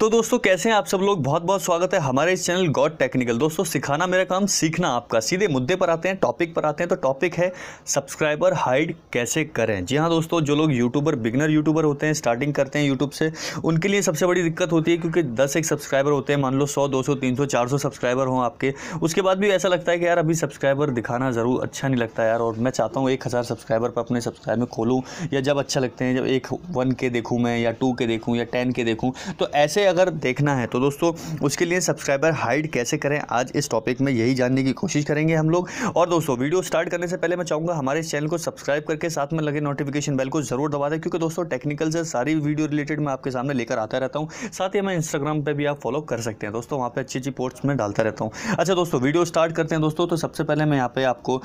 तो दोस्तों कैसे हैं आप सब लोग बहुत बहुत स्वागत है हमारे इस चैनल गॉड टेक्निकल दोस्तों सिखाना मेरा काम सीखना आपका सीधे मुद्दे पर आते हैं टॉपिक पर आते हैं तो टॉपिक है सब्सक्राइबर हाइड कैसे करें जी हाँ दोस्तों जो लोग यूट्यूबर बिगनर यूट्यूबर होते हैं स्टार्टिंग करते हैं यूट्यूब से उनके लिए सबसे बड़ी दिक्कत होती है क्योंकि दस एक सब्सक्राइबर होते हैं मान लो सौ दो सौ तीन सौ चार सौ सब्सक्राइबर हों आपके उसके बाद भी ऐसा लगता है कि यार अभी सब्सक्राइबर दिखाना ज़रूर अच्छा नहीं लगता यार और मैं चाहता हूँ एक हज़ार सब्सक्राइबर पर अपने सब्सक्राइबर खोलूँ या जब अच्छा लगते हैं जब एक वन के देखूँ मैं या टू के देखूँ या टेन के देखूँ तो ऐसे अगर देखना है तो दोस्तों उसके लिए सब्सक्राइबर हाइड कैसे करें आज इस टॉपिक में यही जानने की कोशिश करेंगे हम लोग और दोस्तों वीडियो स्टार्ट करने से पहले मैं चाहूँगा हमारे इस चैनल को सब्सक्राइब करके साथ में लगे नोटिफिकेशन बेल को जरूर दबा दें क्योंकि दोस्तों टेक्निकल से सारी वीडियो रिलेटेड मैं आपके सामने लेकर आता रहता हूँ साथ ही मैं इंस्टाग्राम पर भी आप फॉलो कर सकते हैं दोस्तों वहाँ पर अच्छी अच्छी पोस्ट में डालता रहता हूँ अच्छा दोस्तों वीडियो स्टार्ट करते हैं दोस्तों तो सबसे पहले मैं यहाँ पर आपको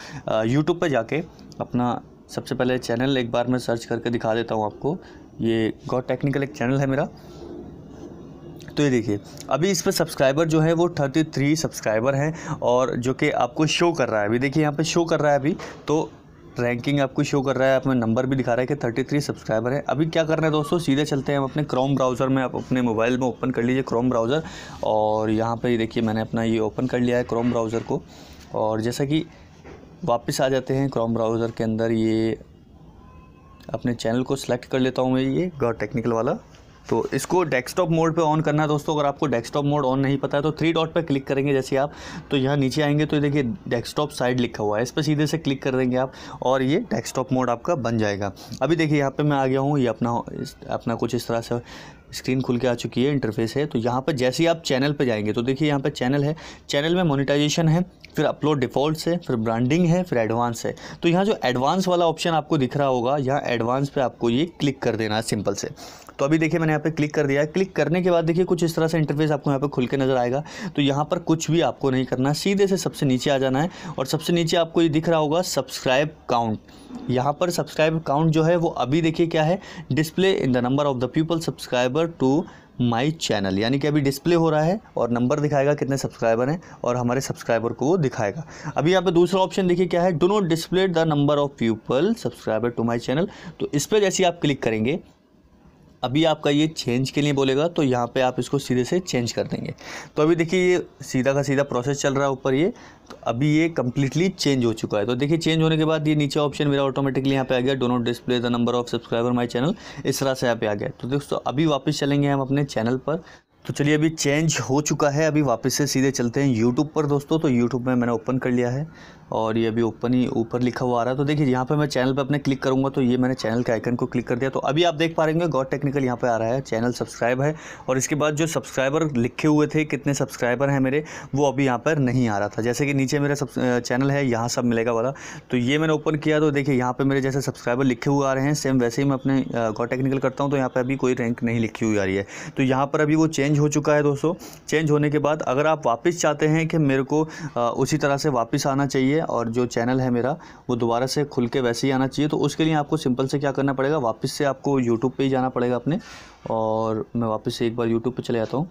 यूट्यूब पर जाके अपना सबसे पहले चैनल एक बार मैं सर्च करके दिखा देता हूँ आपको ये गॉड टेक्निकल एक चैनल है मेरा तो ये देखिए अभी इस पर सब्सक्राइबर जो है वो थर्टी थ्री सब्सक्राइबर हैं और जो कि आपको शो कर रहा है अभी देखिए यहाँ पे शो कर रहा है अभी तो रैंकिंग आपको शो कर रहा है आपने नंबर भी दिखा रहा है कि थर्टी थ्री सब्सक्राइबर है अभी क्या कर रहे हैं दोस्तों सीधे चलते हैं हम अपने क्रोम ब्राउज़र में आप अपने मोबाइल में ओपन कर लीजिए क्रोम ब्राउज़र और यहाँ पर देखिए मैंने अपना ये ओपन कर लिया है क्रोम ब्राउज़र को और जैसा कि वापस आ जाते हैं क्रोम ब्राउज़र के अंदर ये अपने चैनल को सिलेक्ट कर लेता हूँ मैं ये गॉड टेक्निकल वाला तो इसको डेस्कटॉप मोड पे ऑन करना है दोस्तों अगर आपको डेस्कटॉप मोड ऑन नहीं पता है तो थ्री डॉट पे क्लिक करेंगे जैसे आप तो यहाँ नीचे आएंगे तो देखिए डेस्कटॉप साइड लिखा हुआ है इस पर सीधे से क्लिक कर देंगे आप और ये डेस्कटॉप मोड आपका बन जाएगा अभी देखिए यहाँ पर मैं आ गया हूँ ये अपना अपना कुछ इस तरह से स्क्रीन खुल के आ चुकी है इंटरफेस है तो यहाँ पर जैसे ही आप चैनल पर जाएंगे तो देखिए यहाँ पर चैनल है चैनल में मोनिटाइजेशन है फिर अपलोड डिफ़ॉल्ट है फिर ब्रांडिंग है फिर एडवांस है तो यहाँ जो एडवांस वाला ऑप्शन आपको दिख रहा होगा यहाँ एडवांस पे आपको ये क्लिक कर देना है सिंपल से तो अभी देखिए मैंने यहाँ पे क्लिक कर दिया है क्लिक करने के बाद देखिए कुछ इस तरह से इंटरफेस आपको यहाँ पे खुल के नज़र आएगा तो यहाँ पर कुछ भी आपको नहीं करना सीधे से सबसे नीचे आ जाना है और सबसे नीचे आपको ये दिख रहा होगा सब्सक्राइब काउंट यहाँ पर सब्सक्राइब काउंट जो है वो अभी देखिए क्या है display in the number of the people subscriber to my channel यानी कि अभी डिस्प्ले हो रहा है और नंबर दिखाएगा कितने सब्सक्राइबर हैं और हमारे सब्सक्राइबर को वो दिखाएगा अभी यहाँ पे दूसरा ऑप्शन देखिए क्या है do not display the number of people subscriber to my channel तो इस पर जैसे आप क्लिक करेंगे अभी आपका ये चेंज के लिए बोलेगा तो यहाँ पे आप इसको सीधे से चेंज कर देंगे तो अभी देखिए ये सीधा का सीधा प्रोसेस चल रहा है ऊपर ये तो अभी ये कम्प्लीटली चेंज हो चुका है तो देखिए चेंज होने के बाद ये नीचे ऑप्शन मेरा ऑटोमेटिकली यहाँ पे आ गया do not display the number of subscriber my channel इस तरह से यहाँ पे आ गया तो दोस्तों अभी वापस चलेंगे हम अपने चैनल पर तो चलिए अभी चेंज हो चुका है अभी वापस से सीधे चलते हैं यूट्यूब पर दोस्तों तो यूट्यूब में मैंने ओपन कर लिया है और ये अभी ओपन ही ऊपर लिखा हुआ आ रहा है तो देखिए यहाँ पे मैं चैनल पे अपने क्लिक करूँगा तो ये मैंने चैनल के आइकन को क्लिक कर दिया तो अभी आप देख पा रहे गॉड टेक्निकल यहाँ पे आ रहा है चैनल सब्सक्राइब है और इसके बाद जो सब्सक्राइबर लिखे हुए थे कितने सब्सक्राइबर हैं मेरे वो अभी यहाँ पर नहीं आ रहा था जैसे कि नीचे मेरा चैनल है यहाँ सब मिलेगा वाला तो ये मैंने ओपन किया तो देखिए यहाँ पर मेरे जैसे सब्सक्राइबर लिखे हुए आ रहे हैं सेम वैसे ही मैं अपने गॉड टेक्निकल करता हूँ तो यहाँ पर अभी कोई रैंक नहीं लिखी हुई आ रही है तो यहाँ पर अभी वो चेंज हो चुका है दोस्तों चेंज होने के बाद अगर आप वापस चाहते हैं कि मेरे को उसी तरह से वापस आना चाहिए और जो चैनल है मेरा वो दोबारा से खुल के वैसे ही आना चाहिए तो उसके लिए आपको सिंपल से क्या करना पड़ेगा वापस से आपको यूट्यूब पर ही जाना पड़ेगा अपने और मैं वापस से एक बार यूट्यूब पर चले जाता हूँ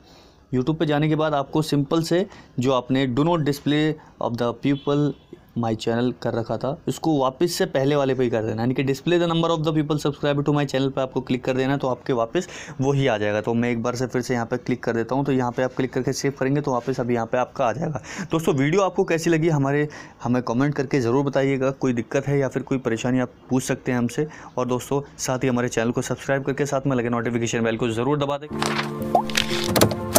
यूट्यूब पे जाने के बाद आपको सिंपल से जो आपने do not display of the people my channel कर रखा था इसको वापस से पहले वाले पे ही कर देना यानी कि display the number of the people subscribe to my channel पे आपको क्लिक कर देना तो आपके वापस वही आ जाएगा तो मैं एक बार से फिर से यहाँ पे क्लिक कर देता हूँ तो यहाँ पे आप क्लिक करके सेव करेंगे तो वापस अभी यहाँ पे आपका आ जाएगा दोस्तों वीडियो आपको कैसी लगी हमारे हमें कॉमेंट करके ज़रूर बताइएगा कोई दिक्कत है या फिर कोई परेशानी आप पूछ सकते हैं हमसे और दोस्तों साथ ही हमारे चैनल को सब्सक्राइब करके साथ में लगे नोटिफिकेशन बेल को ज़रूर दबा दें